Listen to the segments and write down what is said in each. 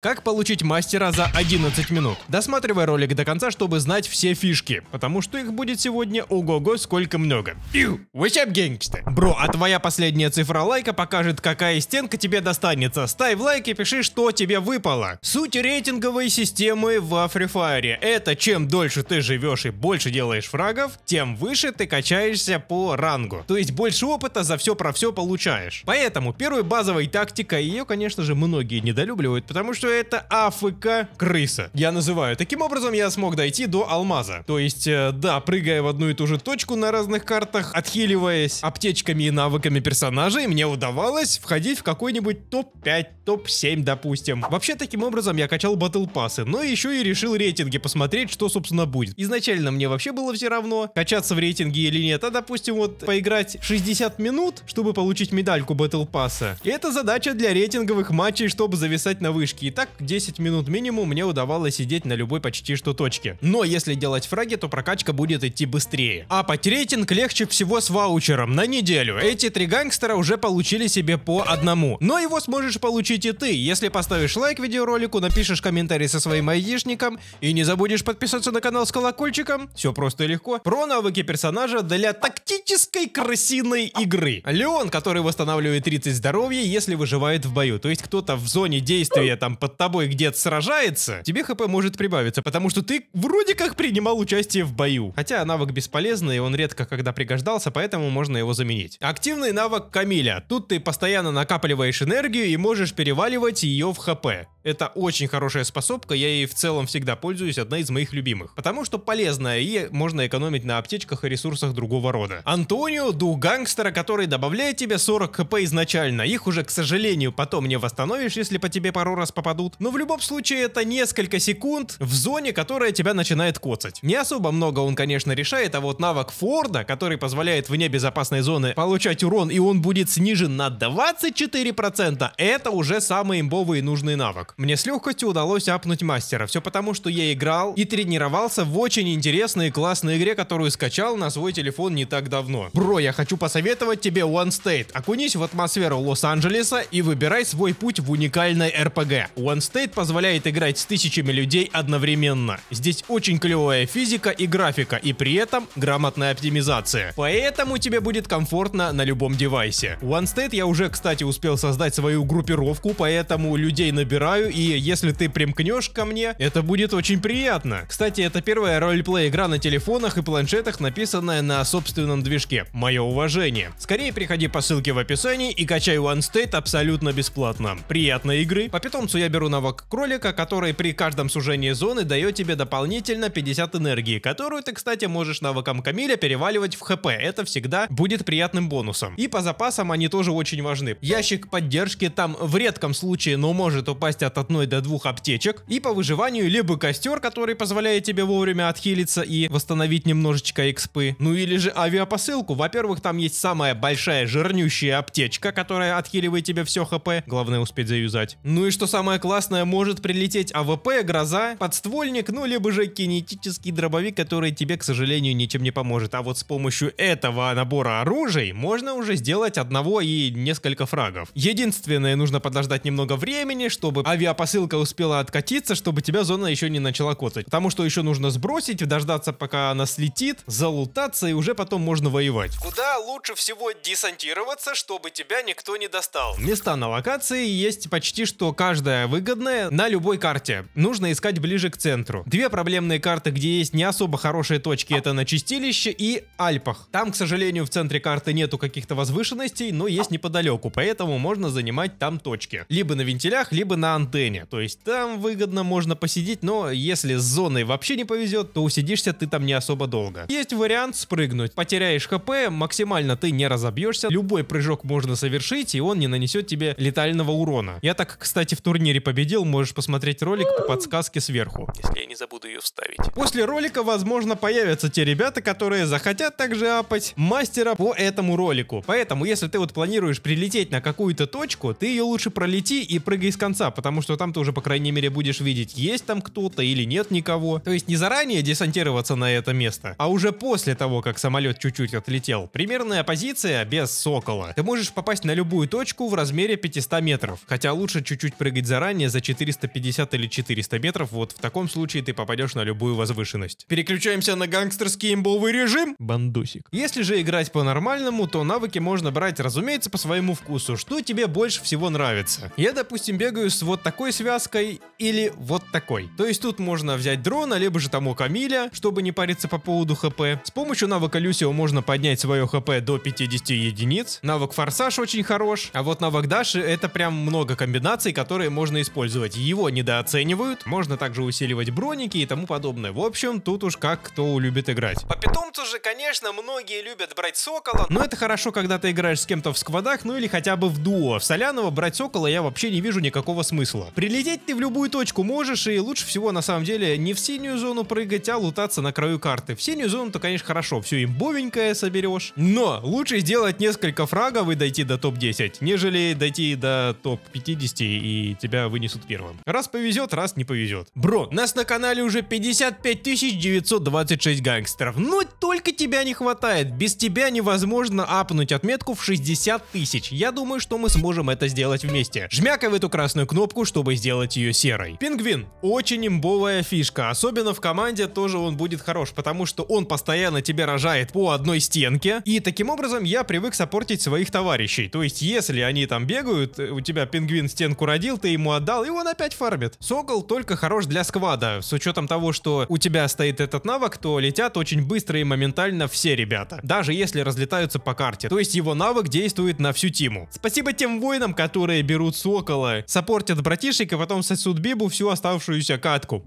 Как получить мастера за 11 минут? Досматривай ролик до конца, чтобы знать все фишки, потому что их будет сегодня ого-го сколько много. Пью! What's up, гэнгста? Бро, а твоя последняя цифра лайка покажет, какая стенка тебе достанется. Ставь лайк и пиши, что тебе выпало. Суть рейтинговой системы в Free Fire. Это чем дольше ты живешь и больше делаешь фрагов, тем выше ты качаешься по рангу. То есть больше опыта за все про все получаешь. Поэтому первой базовой тактикой, ее, конечно же, многие недолюбливают, потому что что это АФК крыса. Я называю. Таким образом я смог дойти до алмаза. То есть, э, да, прыгая в одну и ту же точку на разных картах, отхиливаясь аптечками и навыками персонажей, мне удавалось входить в какой-нибудь топ-5, топ-7, допустим. Вообще, таким образом я качал батл пассы, но еще и решил рейтинги посмотреть, что, собственно, будет. Изначально мне вообще было все равно, качаться в рейтинге или нет, а, допустим, вот поиграть 60 минут, чтобы получить медальку батл пасса. это задача для рейтинговых матчей, чтобы зависать на вышке. И так 10 минут минимум мне удавалось сидеть на любой почти что точке. Но если делать фраги, то прокачка будет идти быстрее. А по рейтинг легче всего с ваучером на неделю. Эти три гангстера уже получили себе по одному. Но его сможешь получить и ты, если поставишь лайк видеоролику, напишешь комментарий со своим айдишником и не забудешь подписаться на канал с колокольчиком. Все просто и легко. Про навыки персонажа для тактической крысиной игры. Леон, который восстанавливает 30 здоровья, если выживает в бою. То есть кто-то в зоне действия там по под тобой где-то сражается, тебе хп может прибавиться, потому что ты вроде как принимал участие в бою. Хотя навык бесполезный, и он редко когда пригождался, поэтому можно его заменить. Активный навык Камиля. Тут ты постоянно накапливаешь энергию и можешь переваливать ее в хп. Это очень хорошая способка, я ей в целом всегда пользуюсь, одна из моих любимых. Потому что полезная и можно экономить на аптечках и ресурсах другого рода. Антонио, дух гангстера, который добавляет тебе 40 хп изначально. Их уже, к сожалению, потом не восстановишь, если по тебе пару раз попадут попадут. Но в любом случае это несколько секунд в зоне, которая тебя начинает коцать. Не особо много он, конечно, решает, а вот навык Форда, который позволяет вне безопасной зоны получать урон, и он будет снижен на 24%, это уже самый имбовый и нужный навык. Мне с легкостью удалось апнуть мастера, все потому, что я играл и тренировался в очень интересной и классной игре, которую скачал на свой телефон не так давно. Бро, я хочу посоветовать тебе One State. Окунись в атмосферу Лос-Анджелеса и выбирай свой путь в уникальной РПГ. One State позволяет играть с тысячами людей одновременно. Здесь очень клевая физика и графика, и при этом грамотная оптимизация. Поэтому тебе будет комфортно на любом девайсе. One State я уже, кстати, успел создать свою группировку, поэтому людей набираю, и если ты примкнешь ко мне, это будет очень приятно. Кстати, это первая ролеплей игра на телефонах и планшетах, написанная на собственном движке. Мое уважение. Скорее приходи по ссылке в описании и качай One State абсолютно бесплатно. Приятной игры. По питомцу я беру соберу навык кролика, который при каждом сужении зоны дает тебе дополнительно 50 энергии, которую ты, кстати, можешь навыком Камиля переваливать в хп. Это всегда будет приятным бонусом. И по запасам они тоже очень важны. Ящик поддержки там в редком случае, но может упасть от одной до двух аптечек. И по выживанию либо костер, который позволяет тебе вовремя отхилиться и восстановить немножечко экспы. Ну или же авиапосылку. Во-первых, там есть самая большая жирнющая аптечка, которая отхиливает тебе все хп. Главное успеть заюзать. Ну и что самое классное, Классная может прилететь АВП, гроза, подствольник, ну либо же кинетический дробовик, который тебе, к сожалению, ничем не поможет. А вот с помощью этого набора оружий можно уже сделать одного и несколько фрагов. Единственное, нужно подождать немного времени, чтобы авиапосылка успела откатиться, чтобы тебя зона еще не начала коцать. Потому что еще нужно сбросить, дождаться пока она слетит, залутаться и уже потом можно воевать. Куда лучше всего десантироваться, чтобы тебя никто не достал? Места на локации есть почти что каждая вы выгодная на любой карте. Нужно искать ближе к центру. Две проблемные карты, где есть не особо хорошие точки, это на Чистилище и Альпах. Там, к сожалению, в центре карты нету каких-то возвышенностей, но есть неподалеку, поэтому можно занимать там точки. Либо на вентилях, либо на антенне. То есть там выгодно можно посидеть, но если с зоной вообще не повезет, то усидишься ты там не особо долго. Есть вариант спрыгнуть. Потеряешь хп, максимально ты не разобьешься, любой прыжок можно совершить, и он не нанесет тебе летального урона. Я так, кстати, в турнире Игорь победил, можешь посмотреть ролик по подсказке сверху. Если я не забуду ее вставить. После ролика, возможно, появятся те ребята, которые захотят также апать мастера по этому ролику. Поэтому, если ты вот планируешь прилететь на какую-то точку, ты ее лучше пролети и прыгай с конца, потому что там ты уже, по крайней мере, будешь видеть, есть там кто-то или нет никого. То есть не заранее десантироваться на это место, а уже после того, как самолет чуть-чуть отлетел. Примерная позиция без сокола. Ты можешь попасть на любую точку в размере 500 метров, хотя лучше чуть-чуть прыгать заранее, ранее за 450 или 400 метров, вот в таком случае ты попадешь на любую возвышенность. Переключаемся на гангстерский имбовый режим. Бандусик. Если же играть по-нормальному, то навыки можно брать, разумеется, по своему вкусу, что тебе больше всего нравится. Я, допустим, бегаю с вот такой связкой или вот такой. То есть тут можно взять дрона, либо же тому Камиля, чтобы не париться по поводу хп. С помощью навыка Люсио можно поднять свое хп до 50 единиц. Навык Форсаж очень хорош, а вот навык Даши это прям много комбинаций, которые можно можно использовать, его недооценивают, можно также усиливать броники и тому подобное. В общем, тут уж как кто любит играть. По питомцу же, конечно, многие любят брать сокола, но это хорошо, когда ты играешь с кем-то в сквадах, ну или хотя бы в дуо. В Соляного брать сокола я вообще не вижу никакого смысла. Прилететь ты в любую точку можешь, и лучше всего на самом деле не в синюю зону прыгать, а лутаться на краю карты. В синюю зону-то, конечно, хорошо, все имбовенькое соберешь, но лучше сделать несколько фрагов и дойти до топ-10, нежели дойти до топ-50 и тебя вынесут первым. Раз повезет, раз не повезет. Бро, нас на канале уже 55 926 гангстеров, но только тебя не хватает. Без тебя невозможно апнуть отметку в 60 тысяч. Я думаю, что мы сможем это сделать вместе. Жмякай в эту красную кнопку, чтобы сделать ее серой. Пингвин. Очень имбовая фишка. Особенно в команде тоже он будет хорош, потому что он постоянно тебя рожает по одной стенке. И таким образом я привык сопортить своих товарищей. То есть, если они там бегают, «Э, у тебя пингвин стенку родил, ты ему отдал, и он опять фармит. Сокол только хорош для сквада, с учетом того, что у тебя стоит этот навык, то летят очень быстро и моментально все ребята, даже если разлетаются по карте. То есть его навык действует на всю тиму. Спасибо тем воинам, которые берут Сокола, саппортят братишек и потом сосут Бибу всю оставшуюся катку.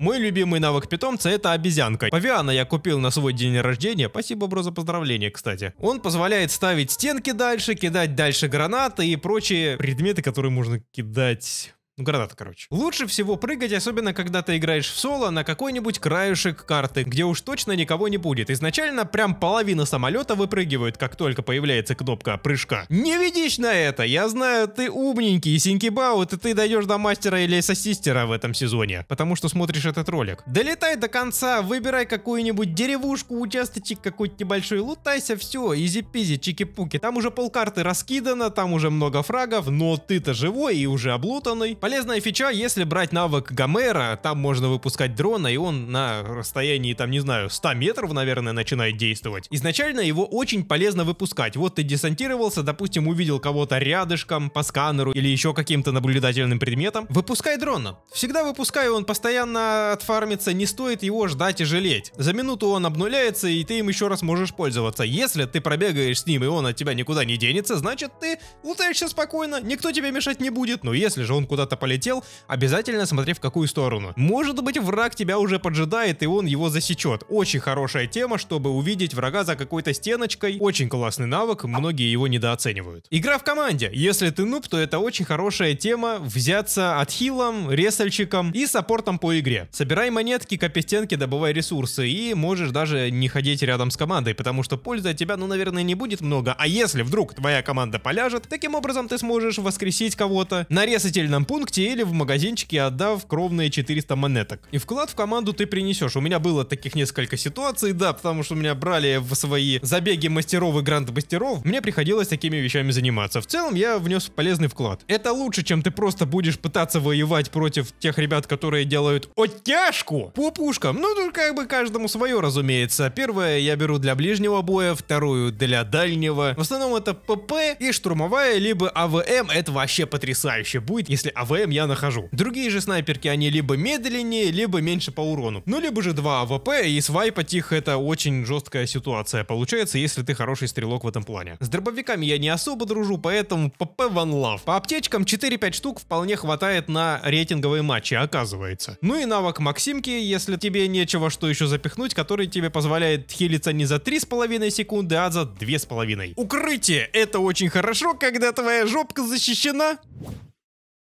Мой любимый навык питомца это обезьянка. Павиана я купил на свой день рождения, спасибо, бро, за поздравление, кстати. Он позволяет ставить стенки дальше, кидать дальше гранаты и прочие предметы, которые можно кидать ну, гранаты, короче. Лучше всего прыгать, особенно когда ты играешь в соло, на какой-нибудь краешек карты, где уж точно никого не будет. Изначально прям половина самолета выпрыгивает, как только появляется кнопка прыжка. Не ведись на это! Я знаю, ты умненький, Синкибаут, и ты дойдешь до мастера или ассистера в этом сезоне, потому что смотришь этот ролик. Долетай до конца, выбирай какую-нибудь деревушку, участочек какой-то небольшой, лутайся, все, изи-пизи, чики-пуки. Там уже полкарты раскидано, там уже много фрагов, но ты-то живой и уже облутанный. Полезная фича, если брать навык Гомера, там можно выпускать дрона, и он на расстоянии, там, не знаю, 100 метров, наверное, начинает действовать. Изначально его очень полезно выпускать. Вот ты десантировался, допустим, увидел кого-то рядышком, по сканеру или еще каким-то наблюдательным предметом. Выпускай дрона. Всегда выпускай, он постоянно отфармится, не стоит его ждать и жалеть. За минуту он обнуляется, и ты им еще раз можешь пользоваться. Если ты пробегаешь с ним, и он от тебя никуда не денется, значит ты лутаешься спокойно, никто тебе мешать не будет. Но если же он куда-то полетел, обязательно смотри в какую сторону. Может быть враг тебя уже поджидает и он его засечет. Очень хорошая тема, чтобы увидеть врага за какой-то стеночкой. Очень классный навык, многие его недооценивают. Игра в команде. Если ты нуб, то это очень хорошая тема взяться от хилом, ресальщиком и саппортом по игре. Собирай монетки, копи стенки, добывай ресурсы и можешь даже не ходить рядом с командой, потому что пользы от тебя, ну, наверное, не будет много. А если вдруг твоя команда поляжет, таким образом ты сможешь воскресить кого-то. На ресательном пункте пункте или в магазинчике, отдав кровные 400 монеток. И вклад в команду ты принесешь. У меня было таких несколько ситуаций, да, потому что меня брали в свои забеги мастеров и гранд-мастеров. Мне приходилось такими вещами заниматься. В целом я внес полезный вклад. Это лучше, чем ты просто будешь пытаться воевать против тех ребят, которые делают оттяжку по пушкам. Ну, тут как бы каждому свое, разумеется. Первое я беру для ближнего боя, вторую для дальнего. В основном это ПП и штурмовая, либо АВМ. Это вообще потрясающе будет, если АВМ АВМ я нахожу. Другие же снайперки, они либо медленнее, либо меньше по урону. Ну, либо же два АВП, и свайпать их это очень жесткая ситуация получается, если ты хороший стрелок в этом плане. С дробовиками я не особо дружу, поэтому ПП one love. По аптечкам 4-5 штук вполне хватает на рейтинговые матчи, оказывается. Ну и навык Максимки, если тебе нечего что еще запихнуть, который тебе позволяет хилиться не за 3,5 секунды, а за 2,5. Укрытие! Это очень хорошо, когда твоя жопка защищена.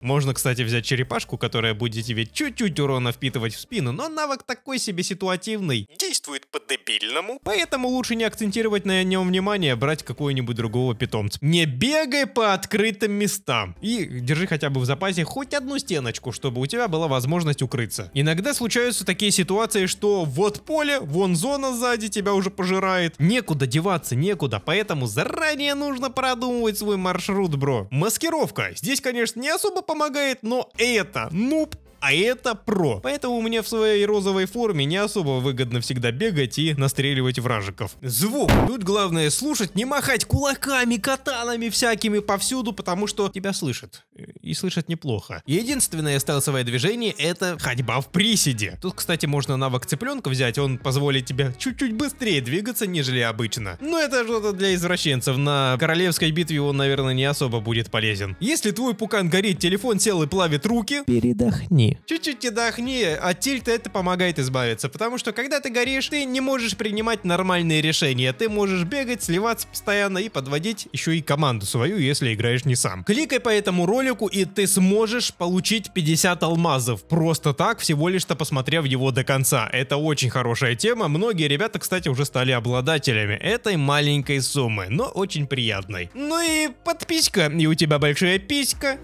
Можно, кстати, взять черепашку, которая будет тебе чуть-чуть урона впитывать в спину, но навык такой себе ситуативный. Действует по-дебильному. Поэтому лучше не акцентировать на нем внимание, а брать какого-нибудь другого питомца. Не бегай по открытым местам. И держи хотя бы в запасе хоть одну стеночку, чтобы у тебя была возможность укрыться. Иногда случаются такие ситуации, что вот поле, вон зона сзади тебя уже пожирает. Некуда деваться, некуда. Поэтому заранее нужно продумывать свой маршрут, бро. Маскировка. Здесь, конечно, не особо помогает, но это нуб, а это про. Поэтому мне в своей розовой форме не особо выгодно всегда бегать и настреливать вражиков. Звук. Тут главное слушать, не махать кулаками, катанами всякими повсюду, потому что тебя слышат и слышать неплохо. Единственное стелсовое движение это ходьба в приседе. Тут, кстати, можно навык цыпленка взять, он позволит тебе чуть-чуть быстрее двигаться, нежели обычно. Но это что-то для извращенцев, на королевской битве он, наверное, не особо будет полезен. Если твой пукан горит, телефон сел и плавит руки, передохни. Чуть-чуть отдохни, а тильта это помогает избавиться, потому что когда ты горишь, ты не можешь принимать нормальные решения, ты можешь бегать, сливаться постоянно и подводить еще и команду свою, если играешь не сам. Кликай по этому ролику телеку, и ты сможешь получить 50 алмазов. Просто так, всего лишь-то посмотрев его до конца. Это очень хорошая тема. Многие ребята, кстати, уже стали обладателями этой маленькой суммы, но очень приятной. Ну и подписка, и у тебя большая писька.